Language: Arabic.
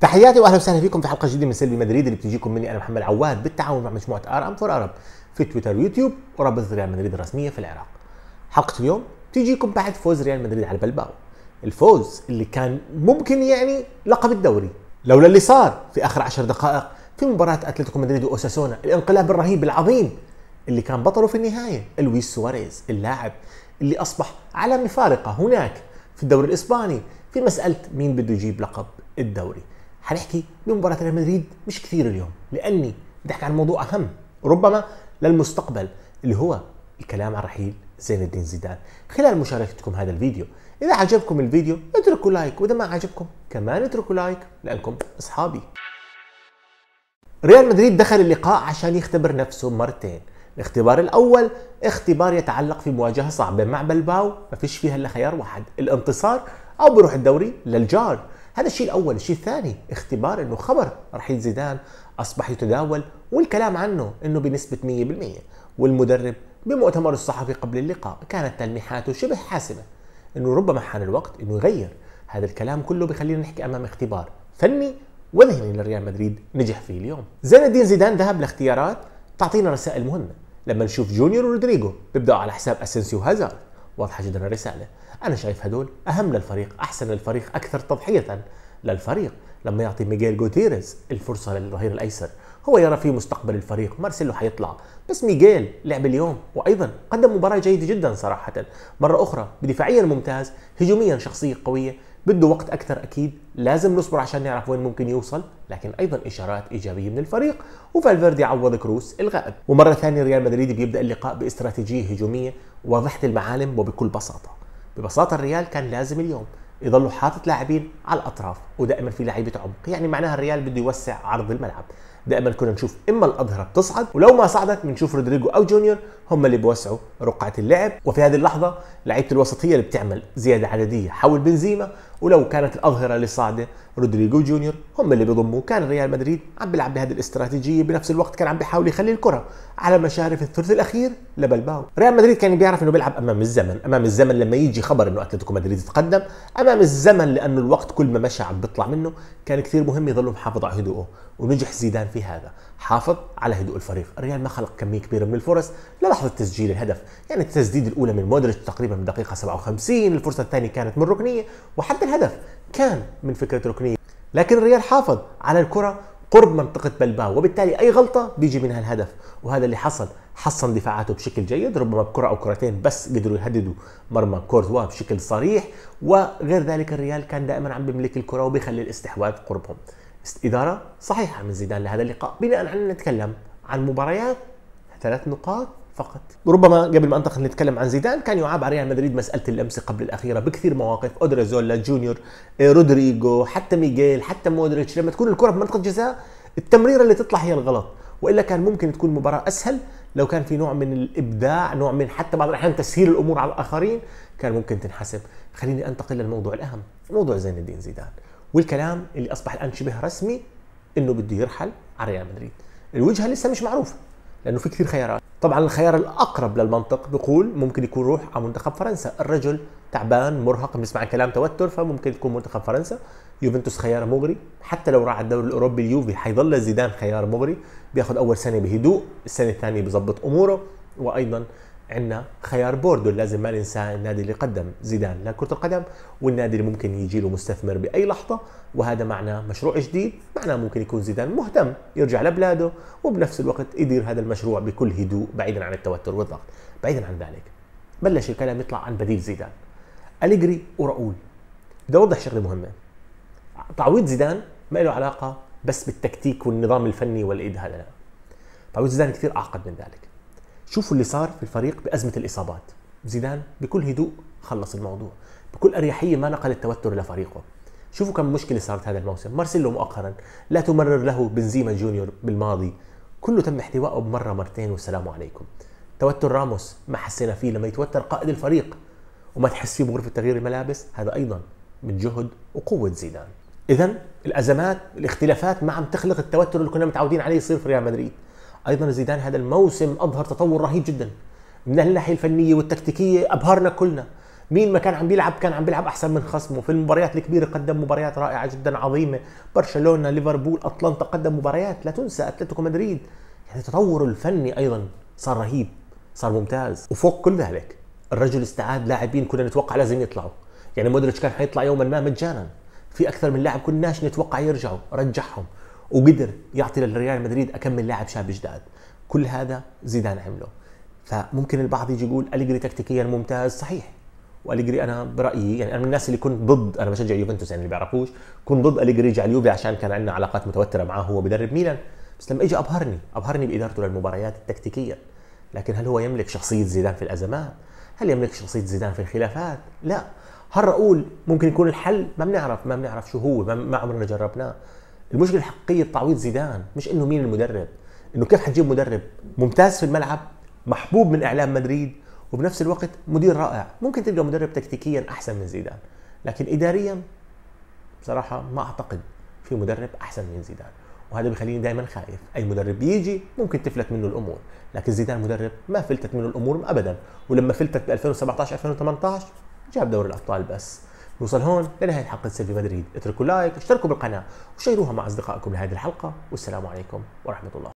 تحياتي واهلا وسهلا فيكم في حلقه جديده من سلبي مدريد اللي بتجيكم مني انا محمد عواد بالتعاون مع مجموعه ار ام فور ارب في تويتر ويوتيوب ورابطه ريال مدريد الرسميه في العراق. حلقه اليوم تجيكم بعد فوز ريال مدريد على بلباو. الفوز اللي كان ممكن يعني لقب الدوري لولا اللي صار في اخر 10 دقائق في مباراه اتلتيكو مدريد واوساسونا، الانقلاب الرهيب العظيم اللي كان بطله في النهايه لويس سواريز اللاعب اللي اصبح علامه فارقه هناك في الدوري الاسباني في مساله مين بده يجيب لقب الدوري. حنحكي بمباراه ريال مدريد مش كثير اليوم لاني بدي أحكي عن موضوع اهم ربما للمستقبل اللي هو الكلام عن رحيل زين الدين زيدان خلال مشاركتكم هذا الفيديو اذا عجبكم الفيديو اتركوا لايك واذا ما عجبكم كمان اتركوا لايك لانكم اصحابي ريال مدريد دخل اللقاء عشان يختبر نفسه مرتين الاختبار الاول اختبار يتعلق في مواجهه صعبه مع بلباو ما فيش فيها الا خيار واحد الانتصار او بروح الدوري للجار هذا الشيء الاول الشيء الثاني اختبار انه خبر رحيل زيدان اصبح يتداول والكلام عنه انه بنسبه 100% والمدرب بمؤتمر الصحفي قبل اللقاء كانت تلميحاته شبه حاسمه انه ربما حان الوقت انه يغير هذا الكلام كله بخلينا نحكي امام اختبار فني وذهني لريال مدريد نجح فيه اليوم زين الدين زيدان ذهب لاختيارات تعطينا رسائل مهمه لما نشوف جونيور ورودريجو بيبداوا على حساب اسنسيو هازارد واضحه جدا الرساله انا شايف هدول اهم للفريق احسن للفريق اكثر تضحيه للفريق لما يعطي ميغيل جوتيريز الفرصه للظهير الايسر هو يرى في مستقبل الفريق مارسيلو حيطلع بس ميغيل لعب اليوم وايضا قدم مباراه جيده جدا صراحه مره اخرى بدفاعيا ممتاز هجوميا شخصيه قويه بده وقت اكثر اكيد لازم نصبر عشان نعرف وين ممكن يوصل لكن ايضا اشارات ايجابيه من الفريق وفالفيردي عوض كروس الغائب ومره ثانيه ريال مدريد بيبدا اللقاء باستراتيجيه هجوميه وضحت المعالم وبكل بساطه ببساطه الريال كان لازم اليوم يضلوا حاطط لاعبين على الاطراف ودائما في لعيبه عمق يعني معناها الريال بده يوسع عرض الملعب دائما كنا نشوف اما الاظهره بتصعد ولو ما صعدت بنشوف رودريجو او جونيور هم اللي بيوسعوا رقعه اللعب وفي هذه اللحظه لعيبه الوسط هي اللي بتعمل زياده عدديه حول بنزيما ولو كانت الاظهره اللي صاعده رودريجو جونيور هم اللي بيضموا كان ريال مدريد عم بيلعب بهذه الاستراتيجيه بنفس الوقت كان عم بيحاول يخلي الكره على مشارف الثلث الاخير لبلباو ريال مدريد كان بيعرف انه بيلعب امام الزمن امام الزمن لما يجي خبر انه اتلتيكو مدريد تقدم امام الزمن لانه الوقت كل ما مشى عم بيطلع منه كان كثير مهم يضل محافظ على هدوءه ونجح زيدان في في هذا حافظ على هدوء الفريق الريال ما خلق كميه كبيره من الفرص للحظه تسجيل الهدف يعني التسديد الاولى من مودريتش تقريبا من دقيقه 57 الفرصه الثانيه كانت من ركنيه وحتى الهدف كان من فكره ركنيه لكن الريال حافظ على الكره قرب منطقة بلباو وبالتالي أي غلطة بيجي منها الهدف وهذا اللي حصل حصن دفاعاته بشكل جيد ربما بكرة أو كرتين بس قدروا يهددوا مرمى كورتوا بشكل صريح وغير ذلك الريال كان دائما عم بيملك الكرة وبيخلي الاستحواذ قربهم استداره صحيحه من زيدان لهذا اللقاء بناء على نتكلم عن مباريات ثلاث نقاط فقط ربما قبل ما انتقل نتكلم عن زيدان كان يعاب على ريال مدريد مساله اللمسه قبل الاخيره بكثير مواقف اودريزولا جونيور إيه، رودريجو حتى ميغيل حتى مودريتش لما تكون الكره بمنطقه جزاء التمريره اللي تطلع هي الغلط والا كان ممكن تكون مباراه اسهل لو كان في نوع من الابداع نوع من حتى بعض الاحيان تسهيل الامور على الاخرين كان ممكن تنحسب خليني انتقل للموضوع الاهم موضوع زين الدين زيدان والكلام اللي اصبح الان شبه رسمي انه بده يرحل على ريال مدريد الوجهه لسه مش معروفه لانه في كثير خيارات طبعا الخيار الاقرب للمنطق بيقول ممكن يكون روح على منتخب فرنسا الرجل تعبان مرهق بنسمع كلام توتر فممكن تكون منتخب فرنسا يوفنتوس خيار مغري حتى لو راح الدوري الاوروبي اليوفي حيظل زيدان خيار مغري بياخذ اول سنه بهدوء السنه الثانيه بظبط اموره وايضا عندنا خيار بوردو لازم ما ننسى النادي اللي قدم زيدان لكرة القدم والنادي اللي ممكن يجي له مستثمر بأي لحظة وهذا معناه مشروع جديد معناه ممكن يكون زيدان مهتم يرجع لبلاده وبنفس الوقت يدير هذا المشروع بكل هدوء بعيدا عن التوتر والضغط بعيدا عن ذلك بلش الكلام يطلع عن بديل زيدان أليجري وراؤول بدي أوضح شغلة مهمة تعويض زيدان ما له علاقة بس بالتكتيك والنظام الفني والإدهاء لا تعويض زيدان كثير أعقد من ذلك شوفوا اللي صار في الفريق بأزمة الإصابات زيدان بكل هدوء خلص الموضوع بكل أريحية ما نقل التوتر لفريقه شوفوا كم مشكلة صارت هذا الموسم مارسيلو مؤخرا لا تمرر له بنزيما جونيور بالماضي كله تم احتوائه بمرة مرتين والسلام عليكم توتر راموس ما حسينا فيه لما يتوتر قائد الفريق وما تحس فيه بغرفة تغيير الملابس هذا أيضا من جهد وقوة زيدان إذا الأزمات الاختلافات ما عم تخلق التوتر اللي كنا متعودين عليه يصير في ريال مدريد ايضا زيدان هذا الموسم اظهر تطور رهيب جدا من الناحيه الفنيه والتكتيكيه ابهرنا كلنا مين ما كان عم بيلعب كان عم بيلعب احسن من خصمه في المباريات الكبيره قدم مباريات رائعه جدا عظيمه برشلونه ليفربول اتلانتا قدم مباريات لا تنسى اتلتيكو مدريد يعني تطوره الفني ايضا صار رهيب صار ممتاز وفوق كل ذلك الرجل استعاد لاعبين كنا نتوقع لازم يطلعوا يعني مودريتش كان حيطلع يوما ما مجانا في اكثر من لاعب كناش نتوقع يرجعوا رجعهم وقدر يعطي للريال مدريد اكمل لاعب شاب جداد كل هذا زيدان عمله فممكن البعض يجي يقول اليجري تكتيكيا ممتاز صحيح واليجري انا برايي يعني انا من الناس اللي كنت ضد انا بشجع يوفنتوس يعني اللي بيعرفوش كنت ضد اليجري يجي على اليوفي عشان كان عندنا علاقات متوتره معاه هو بدرب ميلان بس لما اجى ابهرني ابهرني بادارته للمباريات التكتيكيه لكن هل هو يملك شخصيه زيدان في الازمات هل يملك شخصيه زيدان في الخلافات لا هل اقول ممكن يكون الحل ما بنعرف ما بنعرف شو هو ما عمرنا جربناه المشكله الحقيقيه تعويض زيدان مش انه مين المدرب انه كيف حتجيب مدرب ممتاز في الملعب محبوب من اعلام مدريد وبنفس الوقت مدير رائع ممكن تلقى مدرب تكتيكيا احسن من زيدان لكن اداريا بصراحه ما اعتقد في مدرب احسن من زيدان وهذا بخليني دائما خايف اي مدرب يجي ممكن تفلت منه الامور لكن زيدان مدرب ما فلتت منه الامور ابدا ولما فلتت ب 2017 2018 جاب دوري الابطال بس نوصل هون لنهاية حلقة سيلفي مدريد اتركوا لايك اشتركوا بالقناة وشيروها مع أصدقائكم لهذه الحلقة والسلام عليكم ورحمة الله